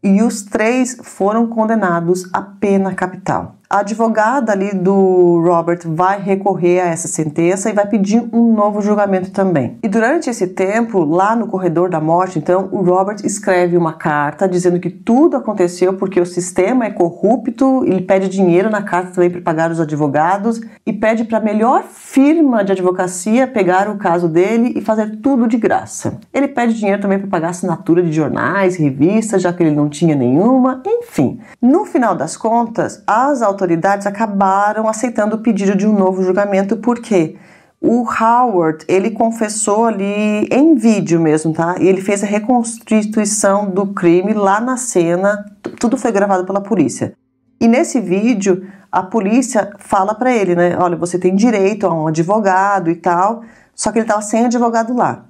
e os três foram condenados à pena capital a advogada ali do Robert vai recorrer a essa sentença e vai pedir um novo julgamento também. E durante esse tempo, lá no corredor da morte, então, o Robert escreve uma carta dizendo que tudo aconteceu porque o sistema é corrupto, ele pede dinheiro na carta também para pagar os advogados e pede para a melhor firma de advocacia pegar o caso dele e fazer tudo de graça. Ele pede dinheiro também para pagar assinatura de jornais, revistas, já que ele não tinha nenhuma, enfim. No final das contas, as autoridades autoridades acabaram aceitando o pedido de um novo julgamento, porque o Howard, ele confessou ali em vídeo mesmo, tá? E ele fez a reconstituição do crime lá na cena, tudo foi gravado pela polícia. E nesse vídeo, a polícia fala para ele, né? Olha, você tem direito a um advogado e tal, só que ele estava sem advogado lá.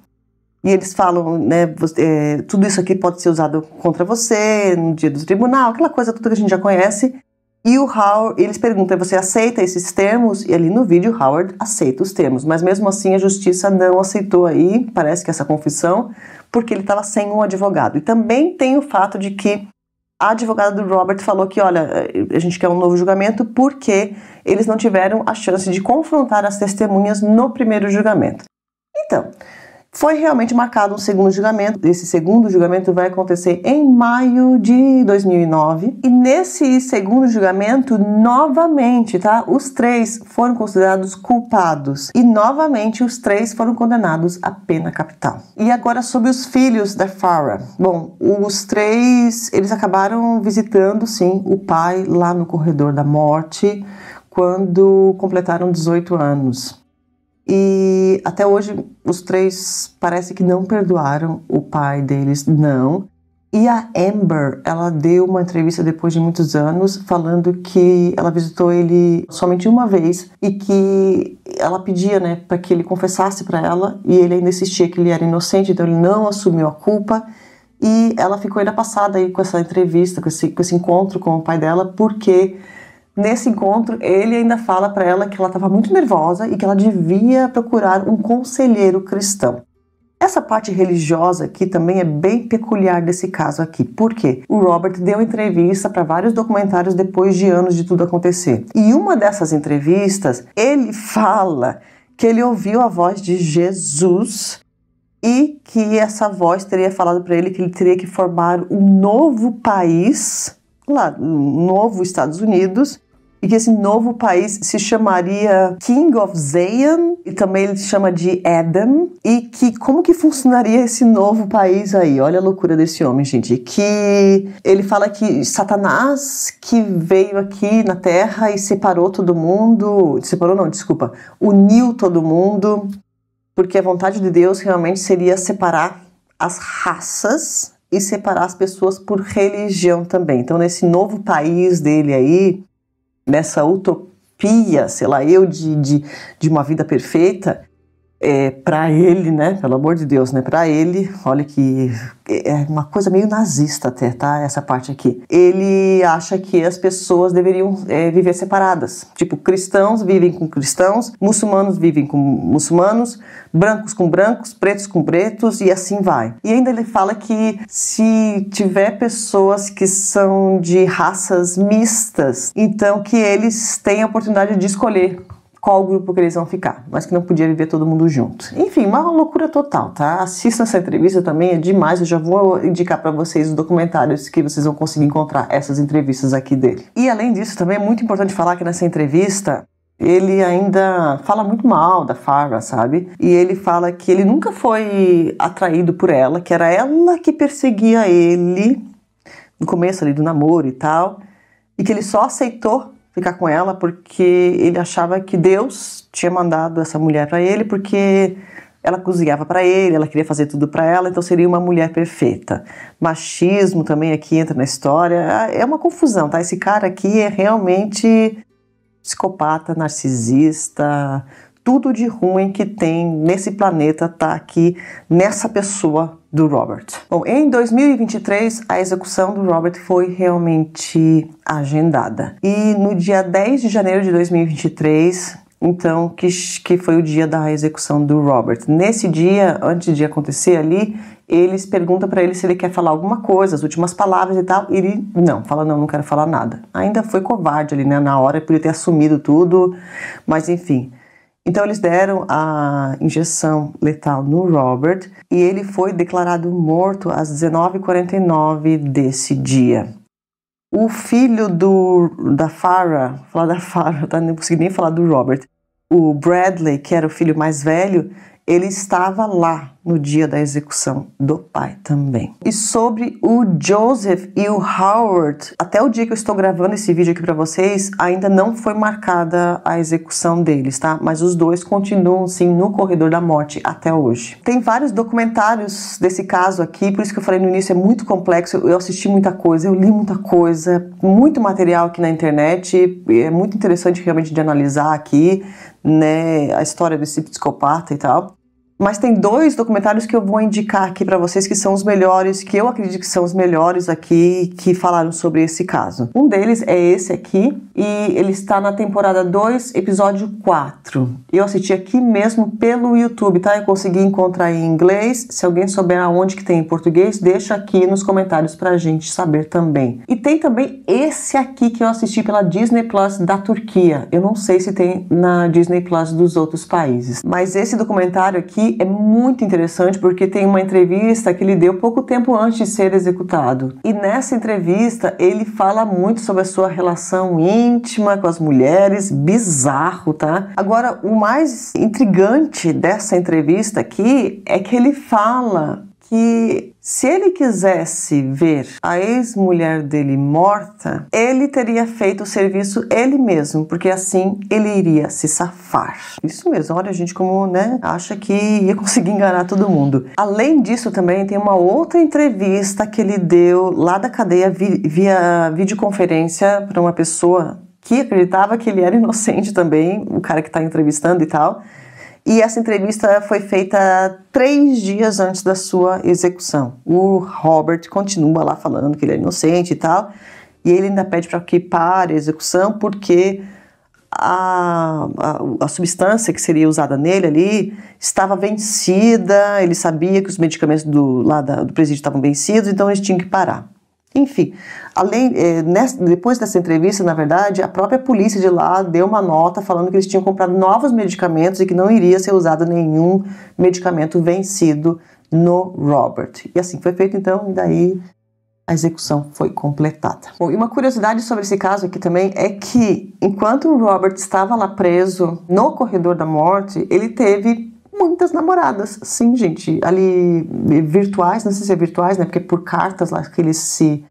E eles falam, né, é, tudo isso aqui pode ser usado contra você no dia do tribunal, aquela coisa toda que a gente já conhece. E o Howard, eles perguntam, é, você aceita esses termos? E ali no vídeo Howard aceita os termos, mas mesmo assim a justiça não aceitou aí, parece que essa confissão, porque ele estava sem um advogado. E também tem o fato de que a advogada do Robert falou que, olha, eh, a gente quer um novo julgamento porque eles não tiveram a chance de confrontar as testemunhas no primeiro julgamento. Então, foi realmente marcado um segundo julgamento. Esse segundo julgamento vai acontecer em maio de 2009. E nesse segundo julgamento, novamente, tá? Os três foram considerados culpados. E novamente, os três foram condenados à pena capital. E agora sobre os filhos da Farah. Bom, os três, eles acabaram visitando, sim, o pai lá no corredor da morte quando completaram 18 anos. E até hoje os três parece que não perdoaram o pai deles, não. E a Amber, ela deu uma entrevista depois de muitos anos falando que ela visitou ele somente uma vez e que ela pedia, né, para que ele confessasse para ela e ele ainda insistia que ele era inocente, então ele não assumiu a culpa. E ela ficou ainda passada aí com essa entrevista, com esse, com esse encontro com o pai dela, porque Nesse encontro, ele ainda fala para ela que ela estava muito nervosa e que ela devia procurar um conselheiro cristão. Essa parte religiosa aqui também é bem peculiar desse caso aqui, porque o Robert deu entrevista para vários documentários depois de anos de tudo acontecer. E uma dessas entrevistas, ele fala que ele ouviu a voz de Jesus e que essa voz teria falado para ele que ele teria que formar um novo país, lá, um novo Estados Unidos, e que esse novo país se chamaria King of Zion, e também ele se chama de Adam e que como que funcionaria esse novo país aí? Olha a loucura desse homem, gente. Que ele fala que Satanás que veio aqui na Terra e separou todo mundo, separou não, desculpa, uniu todo mundo, porque a vontade de Deus realmente seria separar as raças e separar as pessoas por religião também. Então, nesse novo país dele aí, nessa utopia, sei lá, eu de, de, de uma vida perfeita, é, para ele, né? Pelo amor de Deus, né? Para ele, olha que é uma coisa meio nazista até, tá? Essa parte aqui. Ele acha que as pessoas deveriam é, viver separadas. Tipo, cristãos vivem com cristãos, muçulmanos vivem com muçulmanos, brancos com brancos, pretos com pretos e assim vai. E ainda ele fala que se tiver pessoas que são de raças mistas, então que eles têm a oportunidade de escolher qual grupo que eles vão ficar, mas que não podia viver todo mundo junto. Enfim, uma loucura total, tá? Assista essa entrevista também, é demais. Eu já vou indicar para vocês os documentários que vocês vão conseguir encontrar essas entrevistas aqui dele. E além disso, também é muito importante falar que nessa entrevista ele ainda fala muito mal da Farah, sabe? E ele fala que ele nunca foi atraído por ela, que era ela que perseguia ele no começo ali do namoro e tal, e que ele só aceitou ficar com ela porque ele achava que Deus tinha mandado essa mulher para ele porque ela cozinhava para ele, ela queria fazer tudo para ela, então seria uma mulher perfeita. Machismo também aqui entra na história. Ah, é uma confusão, tá? Esse cara aqui é realmente psicopata, narcisista, tudo de ruim que tem nesse planeta tá aqui nessa pessoa do Robert. Bom, em 2023, a execução do Robert foi realmente agendada. E no dia 10 de janeiro de 2023, então, que, que foi o dia da execução do Robert. Nesse dia, antes de acontecer ali, eles perguntam para ele se ele quer falar alguma coisa, as últimas palavras e tal. E ele não, fala não, não quero falar nada. Ainda foi covarde ali, né? Na hora, podia ter assumido tudo, mas enfim. Então eles deram a injeção letal no Robert e ele foi declarado morto às 19h49 desse dia. O filho do, da Farah, falar da Farah, tá? não consegui nem falar do Robert, o Bradley, que era o filho mais velho, ele estava lá no dia da execução do pai também. E sobre o Joseph e o Howard, até o dia que eu estou gravando esse vídeo aqui para vocês, ainda não foi marcada a execução deles, tá? Mas os dois continuam sim no corredor da morte até hoje. Tem vários documentários desse caso aqui, por isso que eu falei no início, é muito complexo. Eu assisti muita coisa, eu li muita coisa, muito material aqui na internet, é muito interessante realmente de analisar aqui, né, a história desse psicopata e tal. Mas tem dois documentários que eu vou indicar aqui para vocês que são os melhores, que eu acredito que são os melhores aqui, que falaram sobre esse caso. Um deles é esse aqui, e ele está na temporada 2, episódio 4. Eu assisti aqui mesmo pelo YouTube, tá? Eu consegui encontrar em inglês. Se alguém souber aonde que tem em português, deixa aqui nos comentários pra gente saber também. E tem também esse aqui que eu assisti pela Disney Plus da Turquia. Eu não sei se tem na Disney Plus dos outros países, mas esse documentário aqui é muito interessante porque tem uma entrevista que ele deu pouco tempo antes de ser executado. E nessa entrevista ele fala muito sobre a sua relação íntima com as mulheres, bizarro, tá? Agora, o mais intrigante dessa entrevista aqui é que ele fala que se ele quisesse ver a ex-mulher dele morta, ele teria feito o serviço ele mesmo, porque assim ele iria se safar. Isso mesmo, olha a gente como, né, acha que ia conseguir enganar todo mundo. Além disso também tem uma outra entrevista que ele deu lá da cadeia via videoconferência para uma pessoa que acreditava que ele era inocente também, o cara que está entrevistando e tal. E essa entrevista foi feita três dias antes da sua execução. O Robert continua lá falando que ele é inocente e tal, e ele ainda pede para que pare a execução porque a, a, a, substância que seria usada nele ali estava vencida, ele sabia que os medicamentos do, lá da, do presídio estavam vencidos, então eles tinham que parar. Enfim, além, é, eh, nessa, depois dessa entrevista, na verdade, a própria polícia de lá deu uma nota falando que eles tinham comprado novos medicamentos e que não iria ser usado nenhum medicamento vencido no Robert. E assim foi feito, então, e daí a execução foi completada. Bom, e uma curiosidade sobre esse caso aqui também é que enquanto o Robert estava lá preso no corredor da morte, ele teve muitas namoradas. Sim, gente, ali eh, virtuais, não sei se é virtuais, né? Porque por cartas lá que eles se,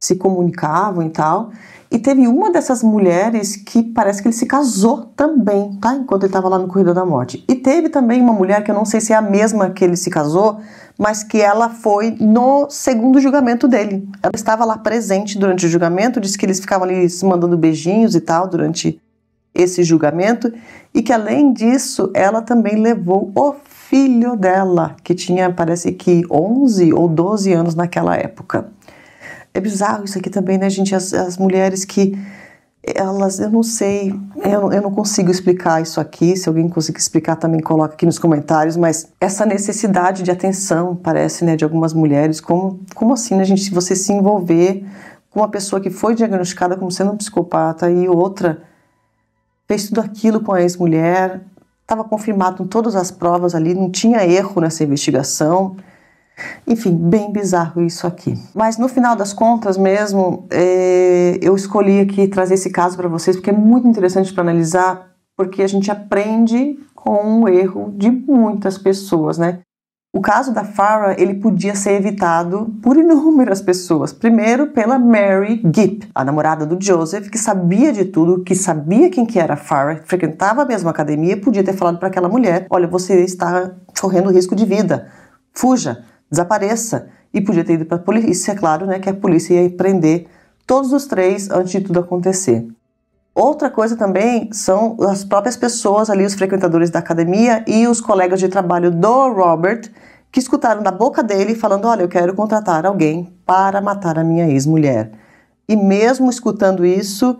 se comunicavam e tal. E teve uma dessas mulheres que parece que ele se casou também, tá? Enquanto ele estava lá no Corredor da Morte. E teve também uma mulher que eu não sei se é a mesma que ele se casou, mas que ela foi no segundo julgamento dele. Ela estava lá presente durante o julgamento, disse que eles ficavam ali se mandando beijinhos e tal durante esse julgamento e que além disso ela também levou o filho dela, que tinha parece que 11 ou 12 anos naquela época. É bizarro isso aqui também, né, gente? As, as mulheres que elas, eu não sei, eu, eu não consigo explicar isso aqui. Se alguém conseguir explicar, também coloca aqui nos comentários. Mas essa necessidade de atenção, parece, né, de algumas mulheres, como, como assim, né, gente? Se você se envolver com uma pessoa que foi diagnosticada como sendo um psicopata e outra fez tudo aquilo com a ex-mulher, estava confirmado em todas as provas ali, não tinha erro nessa investigação. Enfim, bem bizarro isso aqui. Mas no final das contas mesmo, é, eu escolhi aqui trazer esse caso para vocês porque é muito interessante para analisar, porque a gente aprende com o erro de muitas pessoas, né? O caso da Farah ele podia ser evitado por inúmeras pessoas. Primeiro pela Mary Gipp, a namorada do Joseph, que sabia de tudo, que sabia quem que era a Farah, frequentava a mesma academia, podia ter falado para aquela mulher: olha, você está correndo risco de vida, fuja, desapareça. E podia ter ido para a polícia, é claro, né, que a polícia ia prender todos os três antes de tudo acontecer. Outra coisa também são as próprias pessoas ali, os frequentadores da academia e os colegas de trabalho do Robert, que escutaram da boca dele falando: Olha, eu quero contratar alguém para matar a minha ex-mulher. E mesmo escutando isso,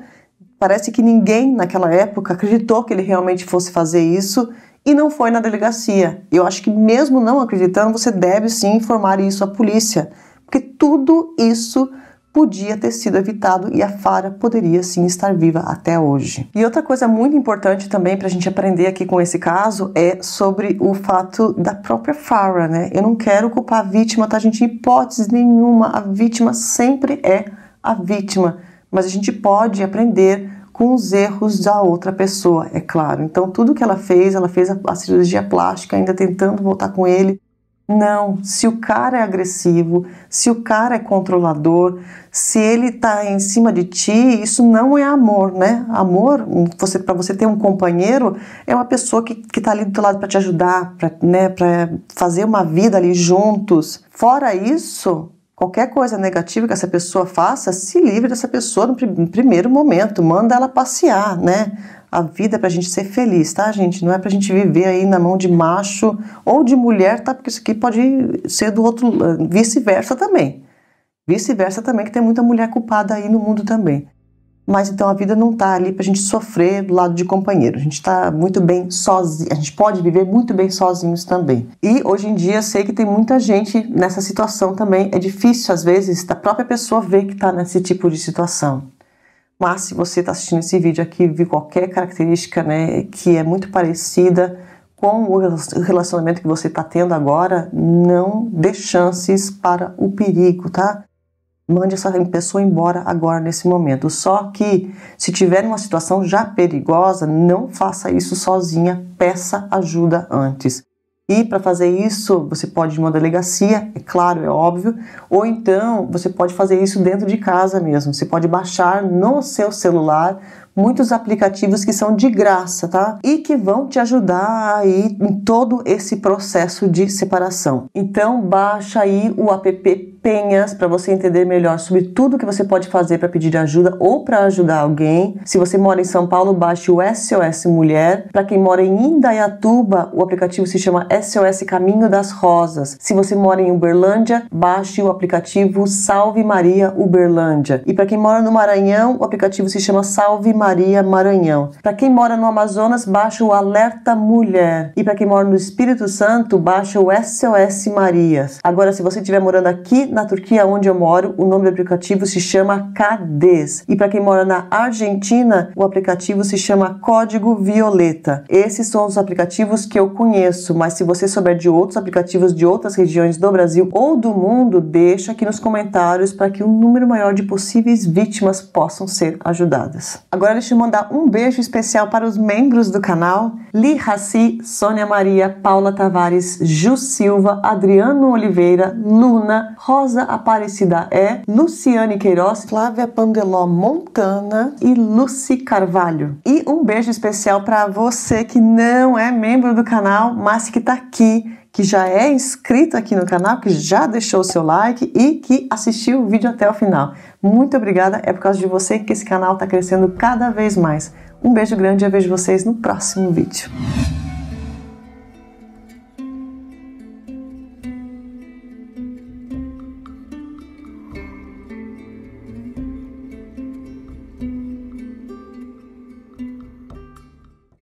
parece que ninguém naquela época acreditou que ele realmente fosse fazer isso e não foi na delegacia. Eu acho que, mesmo não acreditando, você deve sim informar isso à polícia, porque tudo isso podia ter sido evitado e a Fara poderia sim estar viva até hoje. E outra coisa muito importante também para a gente aprender aqui com esse caso é sobre o fato da própria Fara, né? Eu não quero culpar a vítima, tá, gente? Hipótese nenhuma, a vítima sempre é a vítima, mas a gente pode aprender com os erros da outra pessoa, é claro. Então, tudo que ela fez, ela fez a, a cirurgia plástica, ainda tentando voltar com ele, não, se o cara é agressivo, se o cara é controlador, se ele está em cima de ti, isso não é amor, né? Amor, você, para você ter um companheiro, é uma pessoa que está ali do teu lado para te ajudar, para né, pra fazer uma vida ali juntos. Fora isso, qualquer coisa negativa que essa pessoa faça, se livre dessa pessoa no, pr primeiro momento, manda ela passear, né? A vida é pra gente ser feliz, tá, gente? Não é pra gente viver aí na mão de macho ou de mulher, tá? Porque isso aqui pode ser do outro, vice-versa também. Vice-versa também, que tem muita mulher culpada aí no mundo também mas então a vida não está ali para a gente sofrer do lado de companheiro. A gente está muito bem sozinho, a gente pode viver muito bem sozinhos também. E hoje em dia sei que tem muita gente nessa situação também. É difícil às vezes da própria pessoa ver que está nesse tipo de situação. Mas se você está assistindo esse vídeo aqui e viu qualquer característica né, que é muito parecida com o relacionamento que você está tendo agora, não dê chances para o perigo, tá? mande essa pessoa embora agora nesse momento. Só que se tiver uma situação já perigosa, não faça isso sozinha, peça ajuda antes. E para fazer isso, você pode ir uma delegacia, é claro, é óbvio, ou então você pode fazer isso dentro de casa mesmo. Você pode baixar no seu celular muitos aplicativos que são de graça, tá? E que vão te ajudar aí em todo esse processo de separação. Então, baixa aí o app para você entender melhor sobre tudo que você pode fazer para pedir ajuda ou para ajudar alguém. Se você mora em São Paulo, baixe o SOS Mulher. Para quem mora em Indaiatuba, o aplicativo se chama SOS Caminho das Rosas. Se você mora em Uberlândia, baixe o aplicativo Salve Maria Uberlândia. E para quem mora no Maranhão, o aplicativo se chama Salve Maria Maranhão. Para quem mora no Amazonas, baixe o Alerta Mulher. E para quem mora no Espírito Santo, baixe o SOS Marias. Agora, se você estiver morando aqui na Turquia, onde eu moro, o nome do aplicativo se chama Cades. E para quem mora na Argentina, o aplicativo se chama Código Violeta. Esses são os aplicativos que eu conheço, mas se você souber de outros aplicativos de outras regiões do Brasil ou do mundo, deixa aqui nos comentários para que um número maior de possíveis vítimas possam ser ajudadas. Agora deixa eu mandar um beijo especial para os membros do canal: Li Hassi, Sônia Maria, Paula Tavares, Ju Silva, Adriano Oliveira, Luna, Rosa Aparecida é Luciane Queiroz, Flávia Pandeló Montana e Lucy Carvalho. E um beijo especial para você que não é membro do canal, mas que está aqui que já é inscrito aqui no canal, que já deixou o seu like e que assistiu o vídeo até o final. Muito obrigada, é por causa de você que esse canal está crescendo cada vez mais. Um beijo grande e eu vejo vocês no próximo vídeo.